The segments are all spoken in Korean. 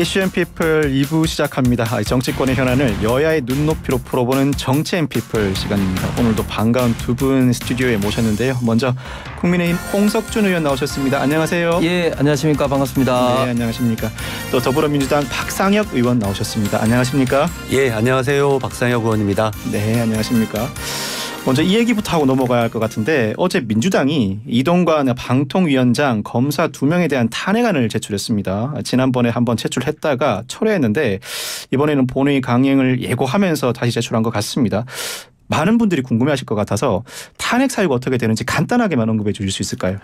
이슈앤피플 2부 시작합니다. 아, 정치권의 현안을 여야의 눈높이로 풀어보는 정치앤피플 시간입니다. 오늘도 반가운 두 분 스튜디오에 모셨는데요. 먼저 국민의힘 홍석준 의원 나오셨습니다. 안녕하세요. 예, 안녕하십니까. 반갑습니다. 네, 안녕하십니까. 또 더불어민주당 박상혁 의원 나오셨습니다. 안녕하십니까. 예, 안녕하세요. 박상혁 의원입니다. 네, 안녕하십니까. 먼저 이 얘기부터 하고 넘어가야 할 것 같은데 어제 민주당이 이동관 방통위원장 검사 두 명에 대한 탄핵안을 제출했습니다. 지난번에 한번 제출했다가 철회했는데 이번에는 본회의 강행을 예고하면서 다시 제출한 것 같습니다. 많은 분들이 궁금해하실 것 같아서 탄핵 사유가 어떻게 되는지 간단하게만 언급해 주실 수 있을까요?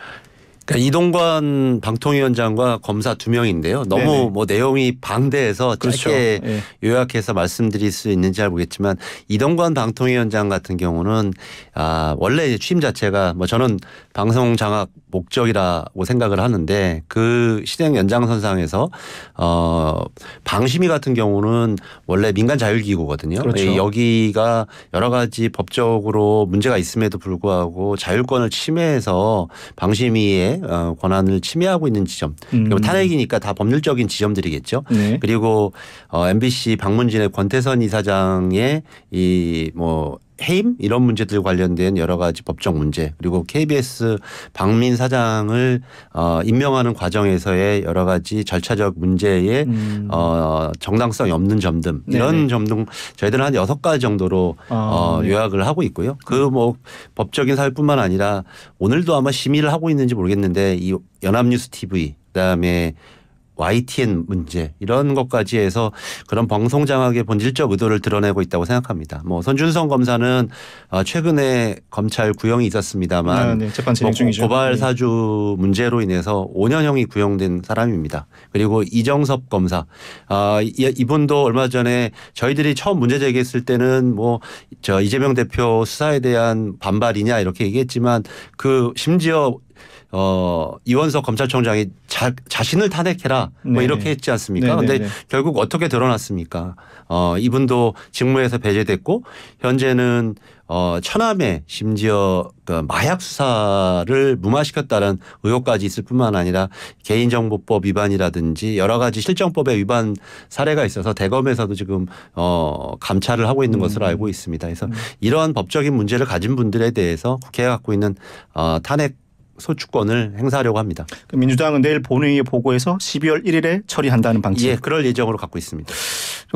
그러니까 이동관 방통위원장과 검사 두 명인데요. 너무 네네. 뭐 내용이 방대해서 그렇죠. 짧게 예. 네. 요약해서 말씀드릴 수 있는지 잘 모르겠지만 이동관 방통위원장 같은 경우는 아 원래 취임 자체가 뭐 저는 방송 장악 목적이라고 생각을 하는데 그 실행 연장선상에서 어 방심위 같은 경우는 원래 민간 자율기구거든요. 그렇죠. 예, 여기가 여러 가지 법적으로 문제가 있음에도 불구하고 자율권을 침해해서 방심위에 국 어, 권한을 침해하고 있는 지점. 그리고 탄핵이니까 음. 다 법률적인 지점들이겠죠. 네. 그리고 어, MBC 방문진의 권태선 이사장의 이뭐 해임 이런 문제들 관련된 여러 가지 법적 문제 그리고 KBS 박민 사장을 어, 임명하는 과정에서의 여러 가지 절차적 문제에 음. 어, 정당성이 없는 점등 네, 이런 네. 점등 저희들은 한 여섯 가지 정도로 아, 어, 네. 요약을 하고 있고요. 그 뭐 법적인 사유뿐만 아니라 오늘도 아마 심의를 하고 있는지 모르겠는데 이 연합뉴스 TV 그다음에 YTN 문제 이런 것까지 해서 그런 방송 장악의 본질적 의도를 드러내고 있다고 생각합니다. 뭐 선준성 검사는 아, 최근에 검찰 구형이 있었습니다만 아, 네. 재판 진행 뭐 중이죠. 고발 네. 사주 문제로 인해서 5년형이 구형된 사람입니다. 그리고 이정섭 검사 아, 이분도 얼마 전에 저희들이 처음 문제 제기했을 때는 뭐 저 이재명 대표 수사에 대한 반발이냐 이렇게 얘기했지만 그 심지어 어 이원석 검찰총장이 자, 자신을 탄핵해라 뭐 네네. 이렇게 했지 않습니까? 그런데 네, 네, 네. 결국 어떻게 드러났습니까? 어 이분도 직무에서 배제됐고 현재는 어 천암에 심지어 그 마약 수사를 무마시켰다는 의혹까지 있을 뿐만 아니라 개인정보법 위반이라든지 여러 가지 실정법에 위반 사례가 있어서 대검에서도 지금 어 감찰을 하고 있는 음. 것으로 알고 있습니다. 그래서 음. 이러한 법적인 문제를 가진 분들에 대해서 국회가 갖고 있는 어 탄핵 소추권을 행사하려고 합니다. 그 민주당은 내일 본회의 보고해서 12월 1일에 처리한다는 방침. 예, 그럴 예정으로 갖고 있습니다.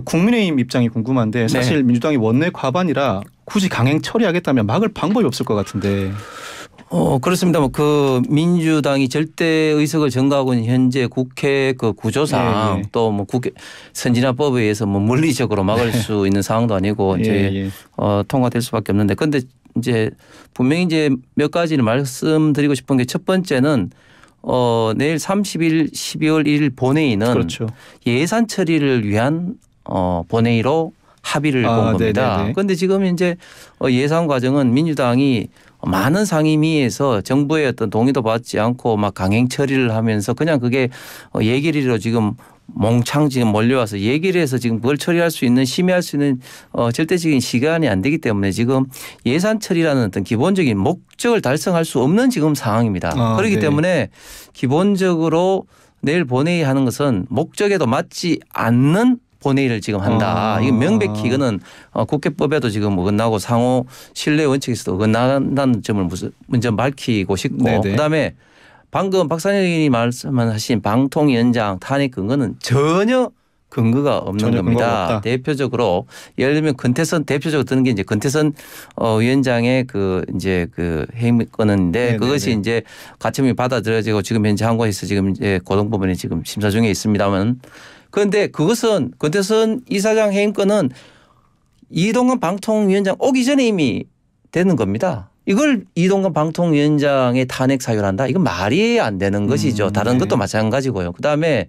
국민의힘 입장이 궁금한데 네. 사실 네. 민주당이 원내 과반이라 굳이 강행 처리하겠다면 막을 방법이 없을 것 같은데. 어 그렇습니다. 뭐그 민주당이 절대 의석을 증가하고 있는 현재 국회 그 구조상 네, 네. 또뭐 국회 선진화법에 의해서 뭐 물리적으로 막을 수 있는 상황도 아니고 예, 이제 예. 어, 통과될 수밖에 없는데 근데 이제 분명히 이제 몇 가지를 말씀드리고 싶은 게 첫 번째는 어 내일 30일 12월 1일 본회의는 그렇죠. 예산 처리를 위한 어 본회의로 합의를 아, 본 네, 겁니다. 네네네. 네. 그런데 지금 이제 어, 예산 과정은 민주당이 많은 상임위에서 정부의 어떤 동의도 받지 않고 막 강행 처리를 하면서 그냥 그게 예결위로 어, 지금 몽창 지금 몰려와서 얘기를 해서 지금 그걸 처리할 수 있는 심의할 수 있는 어, 절대적인 시간이 안 되기 때문에 지금 예산 처리라는 어떤 기본적인 목적을 달성할 수 없는 지금 상황입니다. 아, 그렇기 네. 때문에 기본적으로 내일 본회의 하는 것은 목적에도 맞지 않는 본회의를 지금 한다. 아. 이거 명백히 이거는 국회법에도 지금 어긋나고 상호 신뢰 원칙에서도 어긋난다는 점을 무슨 먼저 밝히고 싶고 네네. 네. 그다음에 방금 박사님이 말씀하신 방통 위원장 탄핵 근거는 전혀 근거가 없는 전혀 겁니다. 근거가 대표적으로 예를 들면 권태선 대표적으로 드는 게 이제 권태선 어 위원장의 그 이제 그 행위권인데 네, 네, 그것이 네. 이제 가처분이 받아들여지고 지금 현재 한국에서 지금 이제 고등법원에 지금 심사 중에 있습니다만 그런데 그것은 권태선 이사장 해임권은 이동건 방통위원장 오기 전에 이미 되는 겁니다. 이걸 이동관 방통위원장의 탄핵 사유한다 이건 말이 안 되는 것이죠. 음, 다른 네. 것도 마찬가지고요. 그다음에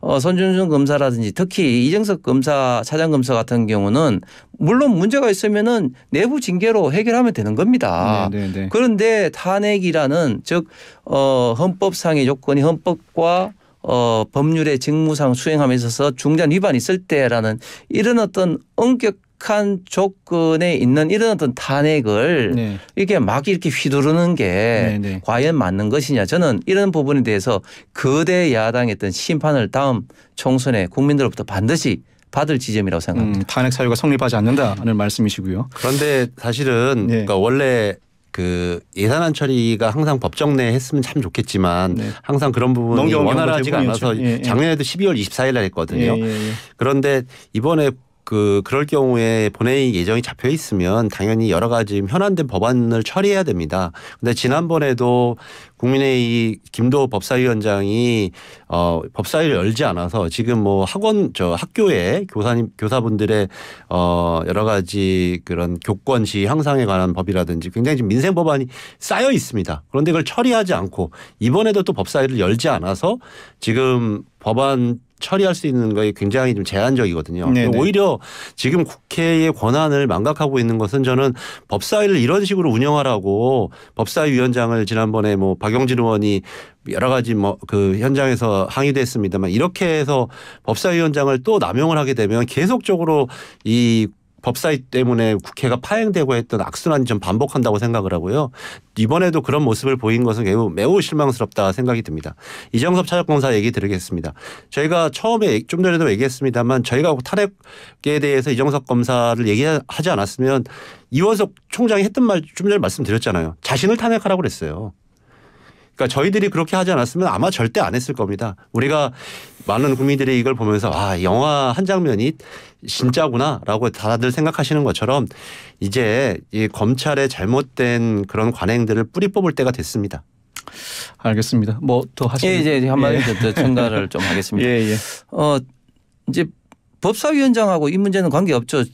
어, 손준성 검사라든지 특히 이정석 검사 차장 검사 같은 경우는 물론 문제가 있으면은 내부 징계로 해결하면 되는 겁니다. 네, 네, 네. 그런데 탄핵이라는 즉 어, 헌법상의 조건이 헌법과 어, 법률의 직무상 수행함에 있어서 중대한 위반이 있을 때라는 이런 어떤 엄격 열한 조건에 있는 이런 어떤 탄핵을 네. 이렇게 막 이렇게 휘두르는 게 네, 네, 과연 맞는 것이냐 저는 이런 부분에 대해서 거대 야당의 어떤 심판을 다음 총선에 국민들로부터 반드시 받을 지점이라고 생각합니다. 음, 탄핵 사유가 성립하지 않는다는 말씀이시고요. 그런데 사실은 네. 그러니까 원래 그 예산안 처리가 항상 법정 내에 했으면 참 좋겠지만 네. 항상 그런 부분이 원활하지가 않아서 예, 예. 작년에도 12월 24일 날 했거든요. 예, 예, 예. 그런데 이번에 그 그럴 경우에 본회의 예정이 잡혀 있으면 당연히 여러 가지 현안된 법안을 처리해야 됩니다. 근데 지난번에도 국민의김도 법사위원장이 어 법사위를 열지 않아서 지금 뭐 학원 저 학교에 교사님 교사분들의 어 여러 가지 그런 교권 시 향상에 관한 법이라든지 굉장히 지금 민생 법안이 쌓여 있습니다. 그런데 그걸 처리하지 않고 이번에도 또 법사위를 열지 않아서 지금 법안 처리할 수 있는 거에 굉장히 좀 제한적이거든요. 네, 네. 오히려 지금 국회의 권한을 망각하고 있는 것은 저는 법사위를 이런 식으로 운영하라고 법사위원장을 지난번에 뭐 박영진 의원이 여러 가지 뭐 그 현장에서 항의도 했습니다만 이렇게 해서 법사위원장을 또 남용을 하게 되면 계속적으로 이 법사위 때문에 국회가 파행되고 했던 악순환이 좀 반복한다고 생각을 하고요. 이번에도 그런 모습을 보인 것은 매우, 매우 실망스럽다 생각이 듭니다. 이정섭 차작검사 얘기 드리겠습니다. 저희가 처음에 좀 전에도 얘기했습니다만 저희가 탄핵에 대해서 이정섭 검사를 얘기하지 않았으면 이원석 총장이 했던 말 좀 전에 말씀드렸잖아요. 자신을 탄핵하라고 그랬어요. 그러니까 저희들이 그렇게 하지 않았으면 아마 절대 안 했을 겁니다. 우리가 많은 국민들이 이걸 보면서 아 영화 한 장면이 진짜구나라고 다들 생각하시는 것처럼 이제 이 검찰의 잘못된 그런 관행들을 뿌리 뽑을 때가 됐습니다. 알겠습니다. 뭐 더 하시면 예, 이제 한마디 예. 더 첨가를 좀 하겠습니다. 예, 예. 어 이제 법사위원장하고 이 문제는 관계 없죠.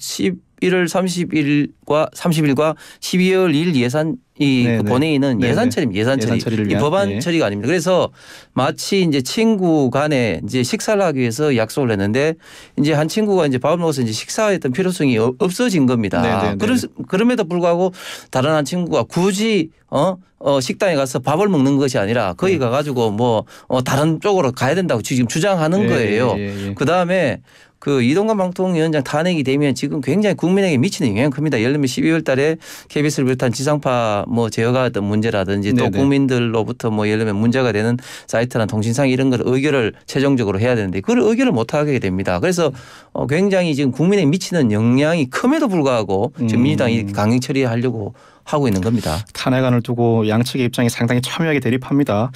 1월 30일과 30일과 12월 1일 예산 이그 네, 네. 본회의는 네, 예산 처리입니다. 예산 처리. 이 법안 네. 처리가 아닙니다. 그래서 마치 이제 친구 간에 이제 식사를 하기 위해서 약속을 했는데 이제 한 친구가 이제 밥을 먹어서 이제 식사했던 필요성이 없어진 겁니다. 그러, 그럼에도 불구하고 다른 한 친구가 굳이 어, 어 식당에 가서 밥을 먹는 것이 아니라 거기 네. 가가지고 뭐 어, 다른 쪽으로 가야 된다고 지금 주장하는 예, 거예요. 예, 그 다음에 그 이동관 방통위원장 탄핵이 되면 지금 굉장히 국민에게 미치는 영향이 큽니다. 예를 들면 12월 달에 KBS를 비롯한 지상파 뭐 제어가 어떤 문제라든지 또 네네. 국민들로부터 뭐 예를 들면 문제가 되는 사이트나 통신상 이런 걸 의결을 최종적으로 해야 되는데 그걸 의결을 못 하게 됩니다. 그래서 어 굉장히 지금 국민에 미치는 영향이 큼에도 불구하고 지금 음. 민주당이 강행 처리하려고 하고 있는 겁니다. 탄핵안을 두고 양측의 입장이 상당히 첨예하게 대립합니다.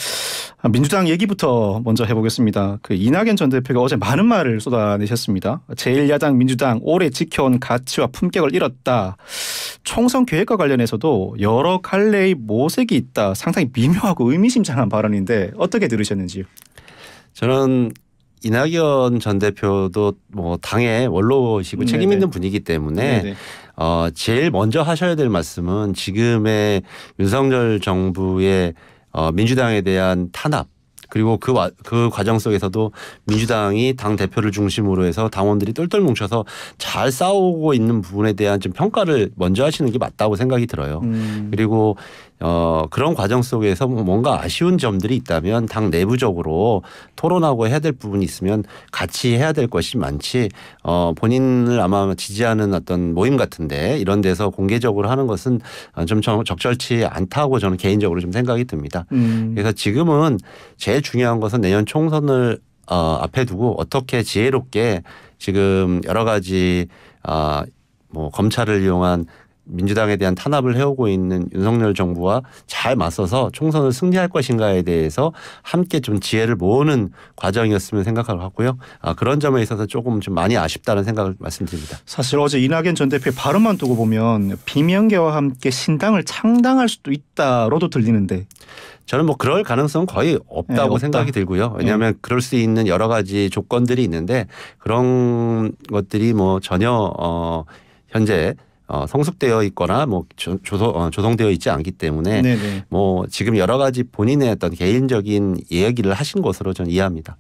아, 민주당 얘기부터 먼저 해보겠습니다. 그 이낙연 전 대표가 어제 많은 말을 쏟아내셨습니다. 제1야당 민주당 오래 지켜온 가치와 품격을 잃었다. 총선 계획과 관련해서도 여러 칼레의 모색이 있다. 상당히 미묘하고 의미심장한 발언인데 어떻게 들으셨는지요? 저는 이낙연 전 대표도 뭐 당의 원로시고 음, 책임 있는 분이기 때문에 네네. 어 제일 먼저 하셔야 될 말씀은 지금의 윤석열 정부의 어, 민주당에 대한 탄압 그리고 그, 와, 그 과정 속에서도 민주당이 당 대표를 중심으로 해서 당원들이 똘똘 뭉쳐서 잘 싸우고 있는 부분에 대한 좀 평가를 먼저 하시는 게 맞다고 생각이 들어요. 음. 그리고 어, 그런 과정 속에서 뭐 뭔가 아쉬운 점들이 있다면 당 내부적으로 토론하고 해야 될 부분이 있으면 같이 해야 될 것이 많지 어, 본인을 아마 지지하는 어떤 모임 같은데 이런 데서 공개적으로 하는 것은 좀 적절치 않다고 저는 개인적으로 좀 생각이 듭니다. 음. 그래서 지금은 제일 중요한 것은 내년 총선을 어, 앞에 두고 어떻게 지혜롭게 지금 여러 가지 어, 뭐 검찰을 이용한 민주당에 대한 탄압을 해오고 있는 윤석열 정부와 잘 맞서서 총선을 승리할 것인가에 대해서 함께 좀 지혜를 모으는 과정이었으면 생각을 하고요. 아, 그런 점에 있어서 조금 좀 많이 아쉽다는 생각을 말씀드립니다. 사실 어제 이낙연 전 대표의 발언만 두고 보면 비명계와 함께 신당을 창당할 수도 있다로도 들리는데 저는 뭐 그럴 가능성은 거의 없다고 네, 생각이 들고요. 왜냐하면 네. 그럴 수 있는 여러 가지 조건들이 있는데 그런 것들이 뭐 전혀 어 현재 어, 성숙되어 있거나 뭐 조, 조성, 어, 조성되어 있지 않기 때문에 네네. 뭐 지금 여러 가지 본인의 어떤 개인적인 이야기를 하신 것으로 저는 이해합니다.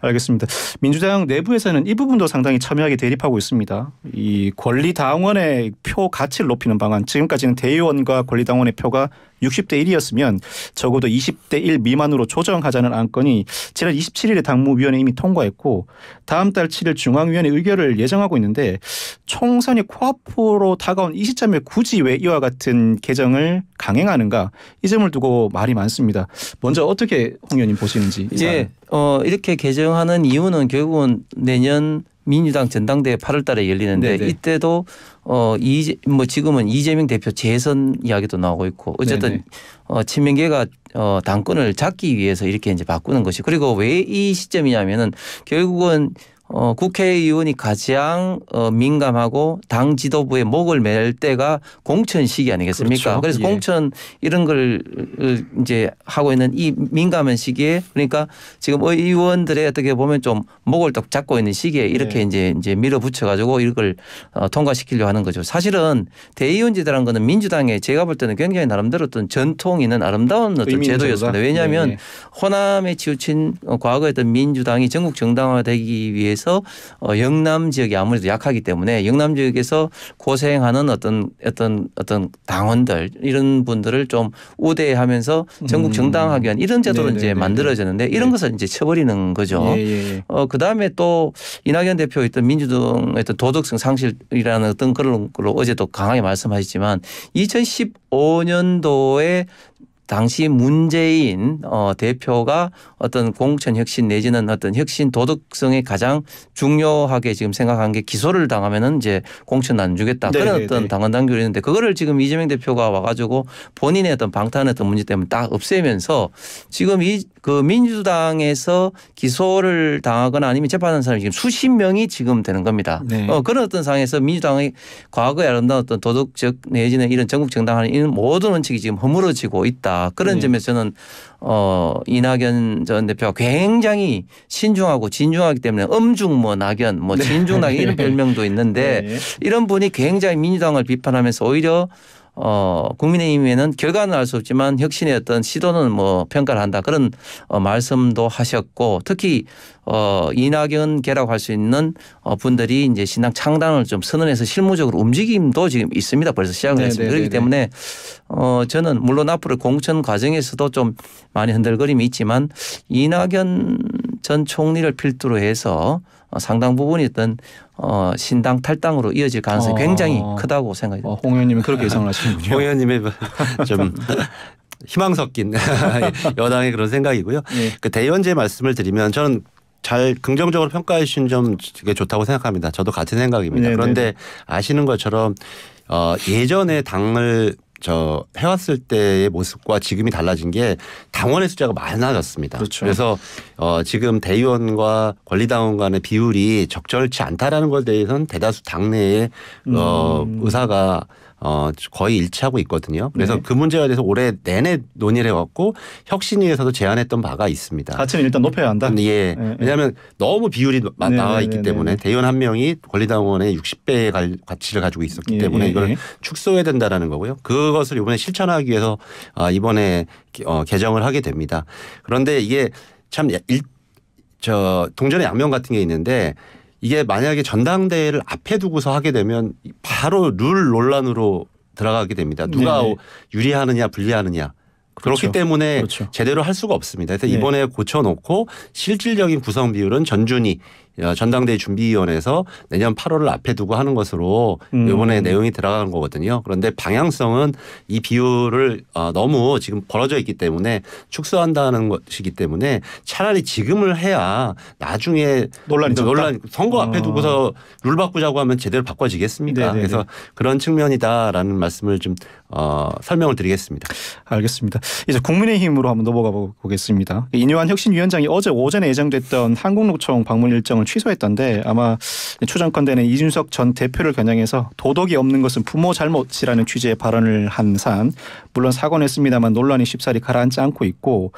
알겠습니다. 민주당 내부에서는 이 부분도 상당히 첨예하게 대립하고 있습니다. 이 권리당원의 표 가치를 높이는 방안 지금까지는 대의원과 권리당원의 표가 60대 1이었으면 적어도 20대 1 미만으로 조정하자는 안건이 지난 27일에 당무위원회 이미 통과했고 다음 달 7일 중앙위원회 의결을 예정하고 있는데 총선이 코앞으로 다가온 이 시점에 굳이 왜 이와 같은 개정을 강행하는가 이 점을 두고 말이 많습니다. 먼저 어떻게 홍 의원님 보시는지. 이제 예, 어, 이렇게 개정하는 이유는 결국은 내년 민주당 전당대회 8월달에 열리는데 네네. 네. 이때도 어이뭐 지금은 이재명 대표 재선 이야기도 나오고 있고 어쨌든 네네. 네. 어 친명계가 어 당권을 잡기 위해서 이렇게 이제 바꾸는 것이 그리고 왜 이 시점이냐면은 결국은 어, 국회의원이 가장 어, 민감하고 당 지도부의 목을 맬 때가 공천 시기 아니겠습니까? 그렇죠. 그래서 예. 공천 이런 걸 이제 하고 있는 이 민감한 시기에 그러니까 지금 의원들의 어떻게 보면 좀 목을 딱 잡고 있는 시기에 이렇게 예. 이제 이제 밀어붙여 가지고 이걸 어, 통과시키려 하는 거죠. 사실은 대의원제도라는 거는 민주당에 제가 볼 때는 굉장히 나름대로 어떤 전통 있는 아름다운 어떤 제도였습니다. 왜냐하면 예, 예. 호남에 치우친 과거에 어떤 민주당이 전국 정당화되기 위해 비해서 어 영남 지역이 아무래도 약하기 때문에 영남 지역에서 고생하는 어떤 어떤 어떤 당원들 이런 분들을 좀 우대하면서 전국 음. 정당하기 위한 이런 제도를 네, 네 이제 네, 만들어졌는데 네. 이런 것을 이제 쳐버리는 거죠. 예예. 예, 예. 어 그다음에 또 이낙연 대표 있던 민주당 어떤 도덕성 상실이라는 어떤 그런 걸로 어제도 강하게 말씀하셨지만 2015년도에 당시 문재인 어, 대표가 어떤 공천 혁신 내지는 어떤 혁신 도덕성에 가장 중요하게 지금 생각한 게 기소를 당하면은 이제 공천 안 주겠다 네네네. 그런 네, 어떤 네. 당헌 당규를 했는데 그거를 지금 이재명 대표가 와가지고 본인의 어떤 방탄의 어떤 문제 때문에 딱 없애면서 지금 이 그 민주당에서 기소를 당하거나 아니면 재판하는 사람이 지금 수십 명이 지금 되는 겁니다. 네. 어, 그런 어떤 상황에서 민주당의 과거에 아름다운 어떤 도덕적 내지는 이런 전국 정당하는 이런 모든 원칙이 지금 허물어지고 있다. 그런 네. 점에서 는어 이낙연 전 대표가 굉장히 신중하고 진중하기 때문에 엄중 뭐 낙연 뭐 네. 진중 낙연 이런 별명도 있는데 네. 이런 분이 굉장히 민주당을 비판하면서 오히려 어, 국민의힘에는 결과는 알 수 없지만 혁신의 어떤 시도는 뭐 평가를 한다 그런 어, 말씀도 하셨고 특히 어, 이낙연 계라고 할 수 있는 어, 분들이 이제 신당 창당을 좀 선언해서 실무적으로 움직임도 지금 있습니다. 벌써 시작을 네네네네. 했습니다. 네, 그렇기 네, 네. 때문에 어, 저는 물론 앞으로 공천 과정에서도 좀 많이 흔들거림이 있지만 이낙연 전 총리를 필두로 해서 어, 상당 부분 이 어떤 어, 신당 탈당으로 이어질 가능성이 어. 굉장히 크다고 생각이 어, 듭니다. 어, 홍 의원님은 그렇게 예상을 하시는군요. 홍 의원님의 뭐 좀 희망 섞인 여당의 그런 생각이고요. 네. 그 대의원제 말씀을 드리면 저는 잘 긍정적으로 평가해 주신 점 좋다고 생각합니다. 저도 같은 생각입니다. 네네 네, 그런데 네. 아시는 것처럼 어, 예전에 당을 저 해왔을 때의 모습과 지금이 달라진 게 당원의 숫자가 많아졌습니다. 그렇죠. 그래서 어 지금 대의원과 권리당원 간의 비율이 적절치 않다라는 것에 대해서는 대다수 당내의 어, 음. 어 의사가 어, 거의 일치하고 있거든요. 그래서 네. 그 문제에 대해서 올해 내내 논의를 해왔고 혁신위에서도 제안했던 바가 있습니다. 가치는 일단 높여야 한다. 음, 예. 네, 네. 왜냐하면 너무 비율이 네. 나와 네, 있기 네, 때문에 대의원 한 명이 권리당원의 60배의 가치를 가지고 있었기 예, 때문에 예, 이걸 예. 축소해야 된다라는 거고요. 그것을 이번에 실천하기 위해서 아, 이번에 어, 개정을 하게 됩니다. 그런데 이게 참 일, 저 동전의 양면 같은 게 있는데 이게 만약에 전당대회를 앞에 두고서 하게 되면 바로 룰 논란으로 들어가게 됩니다. 누가 네 유리하느냐 불리하느냐. 그렇기 그렇죠. 때문에 그렇죠. 제대로 할 수가 없습니다. 그래서 네. 이번에 고쳐놓고 실질적인 구성 비율은 전준이 어, 전당대회 준비위원회에서 내년 8월을 앞에 두고 하는 것으로 음. 이번에 내용이 들어가는 거거든요. 그런데 방향성은 이 비율을 어, 너무 지금 벌어져 있기 때문에 축소한다는 것이기 때문에 차라리 지금을 해야 나중에 논란이 논란 선거 앞에 어. 두고서 룰 바꾸자고 하면 제대로 바꿔지겠습니까? 네네네. 그래서 그런 측면이다라는 말씀을 좀 어, 설명을 드리겠습니다. 알겠습니다. 이제 국민의힘으로 한번 넘어가 보겠습니다. 이뇨한 혁신위원장이 어제 오전에 예정됐던 한국노총 방문 일정을 취소했던데 아마 초장권대는 이준석 전 대표를 겨냥해서 도덕이 없는 것은 부모 잘못이라는 취지의 발언을 한 산 물론 사과는 했습니다만 논란이 쉽사리 가라앉지 않고 있고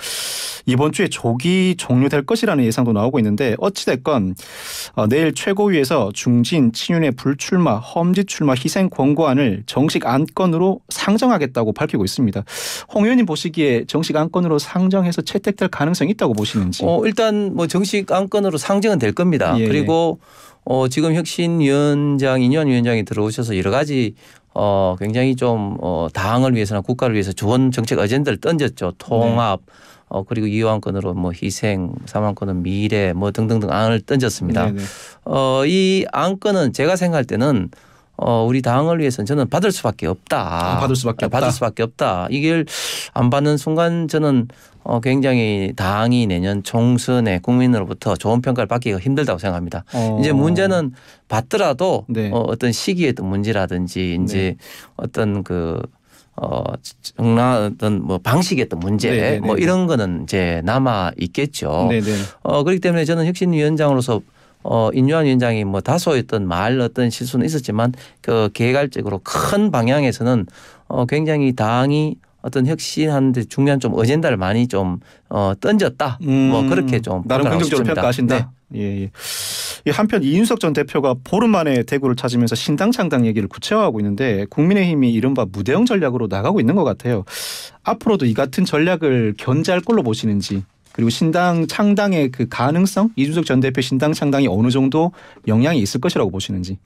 이번 주에 조기 종료될 것이라는 예상도 나오고 있는데 어찌됐건 어, 내일 최고위에서 중진, 친윤의 불출마, 험지 출마 희생 권고안을 정식 안건으로 상정하겠다고 밝히고 있습니다. 홍 의원님 보시기에 정식 안건으로 상정해서 채택될 가능성이 있다고 보시는지. 어, 일단 뭐 정식 안건으로 상정은 될 겁니다. 예. 예. 그리고 어, 지금 혁신위원장, 인원 위원장이 들어오셔서 여러 가지 어, 굉장히 좀 어, 당을 위해서나 국가를 위해서 좋은 정책 어젠들를 던졌죠. 통합. 네. 어 그리고 이왕건으로 뭐 희생, 사망권은 미래 뭐 등등등 안을 던졌습니다. 네, 네. 어이 안건은 제가 생각할 때는 어, 우리 당을 위해서는 저는 받을 수밖에 없다. 아, 받을 수밖에 네, 없다. 받을 수밖에 없다. 이걸 안 받는 순간 저는 어, 굉장히 당이 내년 총선에 국민으로부터 좋은 평가를 받기가 힘들다고 생각합니다. 어. 이제 문제는 받더라도 네. 어, 어떤 시기의 에 문제라든지 이제 네. 어떤 그 어, 정나 어떤 뭐 방식의 또 문제 네네네. 네, 네, 뭐 이런 거는 이제 남아 있겠죠. 네네. 어, 그렇기 때문에 저는 혁신위원장으로서 어, 인유한 위원장이 뭐 다소의 어떤 말 어떤 실수는 있었지만 그계획할적으로큰 방향에서는 어, 굉장히 당이 어떤 혁신하는데 중요한 좀 어젠다를 많이 좀 어, 던졌다. 뭐 음, 뭐 그렇게 좀 나름 긍정적으로 평가하신다. 네. 예, 예. 한편 이윤석 전 대표가 보름 만에 대구를 찾으면서 신당 창당 얘기를 구체화하고 있는데 국민의힘이 이른바 무대형 전략으로 나가고 있는 것 같아요. 앞으로도 이 같은 전략을 견제할 걸로 보시는지 그리고 신당 창당의 그 가능성 이준석 전 대표 신당 창당이 어느 정도 영향이 있을 것이라고 보시는지.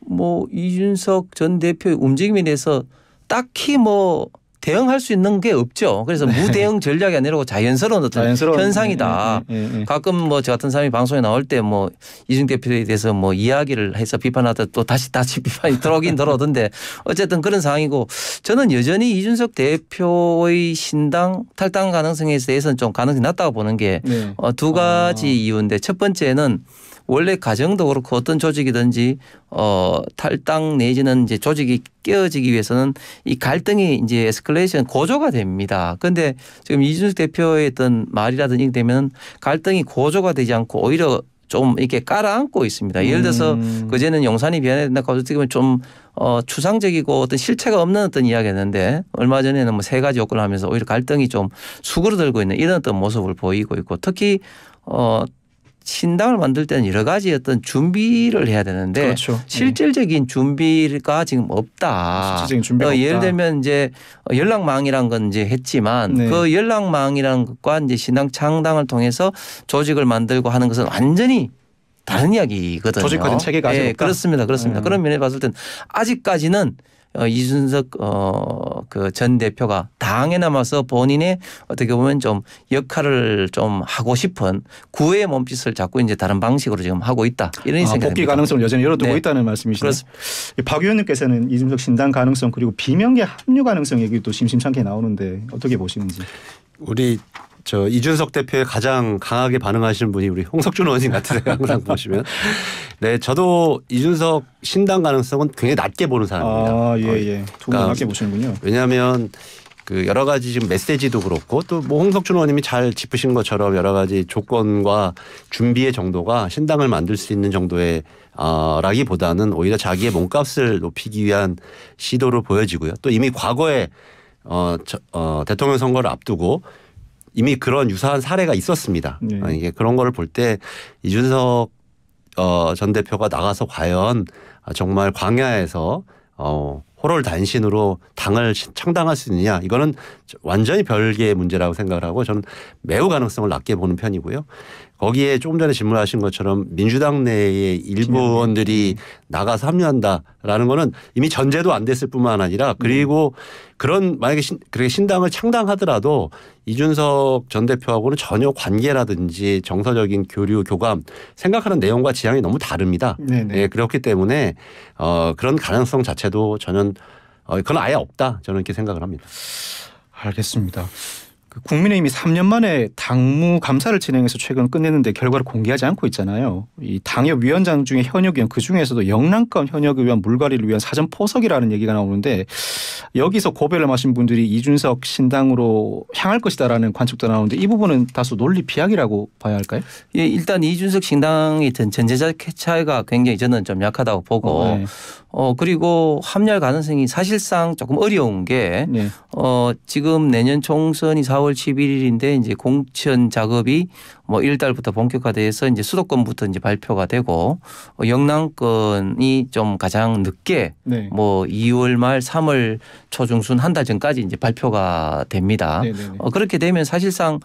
뭐 이준석 전 대표의 움직임에 대해서 딱히 뭐 대응할 수 있는 게 없죠. 그래서 네. 무대응 전략이 아니라 고 그 자연스러운 어떤 자연스러운 현상이다. 예, 예, 예, 가끔 뭐 저 같은 사람이 방송에 나올 때 뭐 이중 대표에 대해서 뭐 이야기를 해서 비판하다 또 다시 다시 비판이 들어오긴 들어오던데 어쨌든 그런 상황이고 저는 여전히 이준석 대표의 신당 탈당 가능성에 대해서는 좀 가능성이 낮다고 보는 게두 네. 어, 가지 아. 이유인데 첫 번째는 원래 가정도 그렇고 어떤 조직이든지 어 탈당 내지는 이제 조직이 깨어지기 위해서는 이 갈등이 이제 에스컬레이션 고조가 됩니다. 그런데 지금 이준석 대표의 어떤 말이라든지 되면 갈등이 고조가 되지 않고 오히려 좀 이렇게 깔아앉고 있습니다. 예를 들어서 음. 그제는 용산이 변안해야 된다. 어떻게 보면 좀 어, 추상적이고 어떤 실체가 없는 어떤 이야기였는데 얼마 전에는 뭐 세 가지 요건을 하면서 오히려 갈등이 좀 수그러들고 있는 이런 어떤 모습을 보이고 있고 특히 어, 신당을 만들 때는 여러 가지 어떤 준비를 해야 되는데 그렇죠. 예. 실질적인 네. 준비가 지금 없다. 실질적인 준비가 어, 예를 들면 이제 어, 연락망이란 건 이제 했지만 네. 그 연락망이란 것과 이제 신당 창당을 통해서 조직을 만들고 하는 것은 완전히 다른 이야기거든요. 조직화된 체계가 예, 네, 그렇습니다. 그렇습니다. 네. 그런 면에 봤을 땐 아직까지는 어, 이준석 어, 그 전 대표가 당에 남아서 본인의 어떻게 보면 좀 역할을 좀 하고 싶은 구애의 몸짓을 자꾸 이제 다른 방식으로 지금 하고 있다 이런 아, 생각이 복귀 됩니다. 가능성을 여전히 열어두고 네. 있다는 말씀이시죠. 박 의원님께서는 이준석 신당 가능성 그리고 비명계 합류 가능성 얘기도 심심찮게 나오는데 어떻게 보시는지. 우리 저 이준석 대표에 가장 강하게 반응하시는 분이 우리 홍석준 의원님 같으세요. 항상 보시면. 네, 저도 이준석 신당 가능성은 굉장히 낮게 보는 사람입니다. 아, 예, 예. 그러니까 보시는군요. 왜냐하면 그 여러 가지 지금 메시지도 그렇고 또 뭐 홍석준 의원님이 잘 짚으신 것처럼 여러 가지 조건과 준비의 정도가 신당을 만들 수 있는 정도의 라기보다는 어, 오히려 자기의 몸값을 높이기 위한 시도로 보여지고요. 또 이미 과거에 어, 저, 어, 대통령 선거를 앞두고 이미 그런 유사한 사례가 있었습니다. 네. 아, 이게 그런 거를 볼때 이준석 어, 전 대표가 나가서 과연 정말 광야에서 어, 호를 단신으로 당을 창당할 수 있느냐 이거는 완전히 별개의 문제라고 생각을 하고 저는 매우 가능성을 낮게 보는 편이고요. 거기에 조금 전에 질문하신 것처럼 민주당 내에 일본들이 네. 나가서 합류한다라는 거는 이미 전제도 안 됐을 뿐만 아니라 그리고 네. 그런 만약에 신, 그렇게 신당을 창당하더라도 이준석 전 대표하고는 전혀 관계라든지 정서적인 교류 교감 생각하는 내용과 지향이 너무 다릅니다. 네, 네. 예, 그렇기 때문에 어, 그런 가능성 자체도 전혀 어, 그건 아예 없다. 저는 이렇게 생각을 합니다. 알겠습니다. 그 국민의힘이 3년 만에 당무 감사를 진행해서 최근 끝냈는데 결과를 공개하지 않고 있잖아요. 이 당협 위원장 중에 현역 의원 그 중에서도 영남권 현역 의원 물갈이를 위한 사전 포석이라는 얘기가 나오는데 여기서 고배를 마신 분들이 이준석 신당으로 향할 것이다라는 관측도 나오는데 이 부분은 다소 논리 비약이라고 봐야 할까요? 예, 일단 이준석 신당이든 전제자 차이가 굉장히 저는 좀 약하다고 보고 어, 네. 어 그리고 합렬 가능성이 사실상 조금 어려운 게 네. 어, 지금 내년 총선이 4월 11일인데 이제 공천 작업이 뭐 1달부터 본격화돼서 이제 수도권부터 이제 발표가 되고 어, 영남권이 좀 가장 늦게 네. 뭐 2월 말 3월 초중순 한 달 전까지 이제 발표가 됩니다. 네, 네, 네. 어, 그렇게 되면 사실상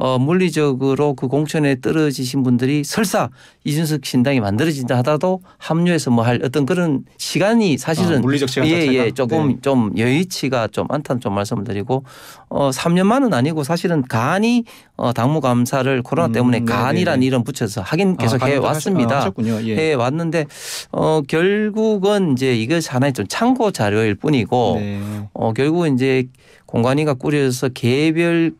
어, 물리적으로 그 공천에 떨어지신 분들이 설사 이준석 신당이 만들어진다 하더라도 합류해서 뭐 할 어떤 그런 시간이 사실은 아, 물리적 시간 예, 예, 조금 네. 좀 여의치가 좀 않다는 좀 말씀을 드리고 어, 3년만은 아니고 사실은 간이 어, 당무 감사를 코로나 음, 때문에 네, 간이란 네, 네. 이름 붙여서 하긴 아, 계속 아, 해 왔습니다. 예. 해 예, 왔는데 어, 결국은 이제 이것 하나의 좀 참고 자료일 뿐이고 네. 어, 결국 은 이제 공관위가 꾸려서 져 개별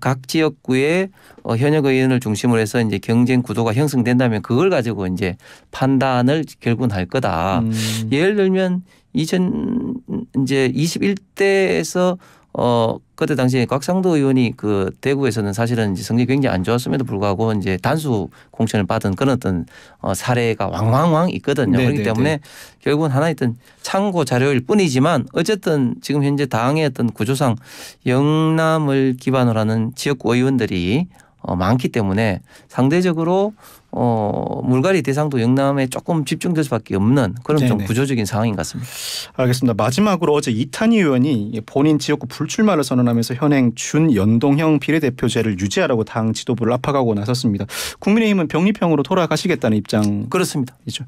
각 지역구의 어, 현역 의원을 중심으로 해서 이제 경쟁 구도가 형성된다면 그걸 가지고 이제 판단을 결국은 할 거다. 음. 예를 들면 이전 이제 21대에서 어 그때 당시에 곽상도 의원이 그 대구에서는 사실은 이제 성적이 굉장히 안 좋았음에도 불구하고 이제 단수 공천을 받은 그런 어떤 어 사례가 왕왕왕 있거든요. 네네네. 그렇기 네, 때문에 네. 결국은 하나 의 어떤 참고 자료일 뿐이지만 어쨌든 지금 현재 당의 어떤 구조상 영남을 기반으로 하는 지역구 의원들이 어 많기 때문에 상대적으로 어, 물갈이 대상도 영남에 조금 집중될 수밖에 없는 그런 네네. 좀 구조적인 상황인 것 같습니다. 알겠습니다. 마지막으로 어제 이탄희 의원이 본인 지역구 불출마를 선언하면서 현행 준연동형 비례대표제를 유지하라고 당 지도부를 압박하고 나섰습니다. 국민의힘은 병립형으로 돌아가시겠다는 입장 그렇습니다. 이죠.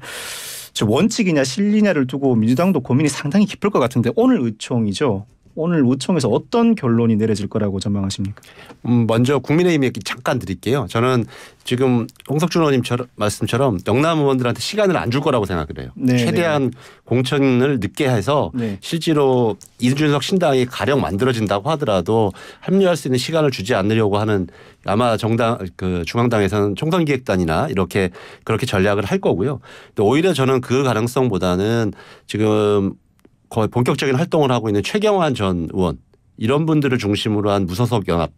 원칙이냐 실리냐를 두고 민주당도 고민이 상당히 깊을 것 같은데 오늘 의총이죠. 오늘 우총에서 어떤 결론이 내려질 거라고 전망하십니까? 음, 먼저 국민의힘 얘 잠깐 드릴게요. 저는 지금 홍석준 의원님 말씀처럼 영남 의원들한테 시간을 안 줄 거라고 생각을 해요. 네, 최대한 네. 공천을 늦게 해서 네. 실제로 이준석 신당이 가령 만들어진다고 하더라도 합류할 수 있는 시간을 주지 않으려고 하는 아마 정당 그 중앙당에서는 총선기획단이나 이렇게 그렇게 전략을 할 거고요. 오히려 저는 그 가능성보다는 지금 거의 본격적인 활동을 하고 있는 최경환 전 의원 이런 분들을 중심으로 한 무소속 연합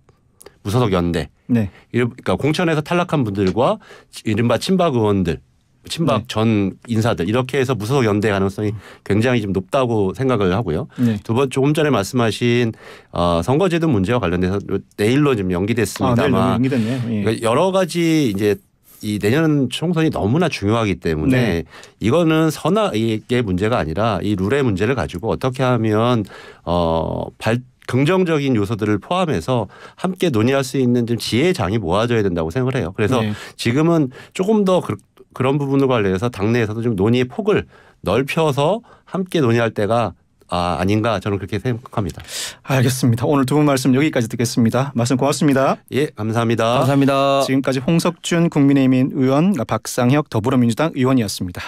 무소속 연대 네. 그러니까 공천에서 탈락한 분들과 이른바 친박 의원들 친박 네. 전 인사들 이렇게 해서 무소속 연대 가능성이 굉장히 좀 높다고 생각을 하고요. 네. 두번 조금 전에 말씀하신 어, 선거제도 문제와 관련돼서 내일로 좀 연기됐습니다만 아, 연기됐네요. 예. 그러니까 여러 가지 이제 이 내년 총선이 너무나 중요하기 때문에 네. 이거는 선악의 문제가 아니라 이 룰의 문제를 가지고 어떻게 하면 어 발, 긍정적인 요소들을 포함해서 함께 논의할 수 있는 좀 지혜의 장이 모아져야 된다고 생각을 해요. 그래서 네. 지금은 조금 더 그, 그런 부분을 관련해서 당내에서도 좀 논의의 폭을 넓혀서 함께 논의할 때가 아, 아닌가 저는 그렇게 생각합니다. 알겠습니다. 오늘 두 분 말씀 여기까지 듣겠습니다. 말씀 고맙습니다. 예, 감사합니다. 감사합니다. 지금까지 홍석준 국민의힘 의원 박상혁 더불어민주당 의원이었습니다.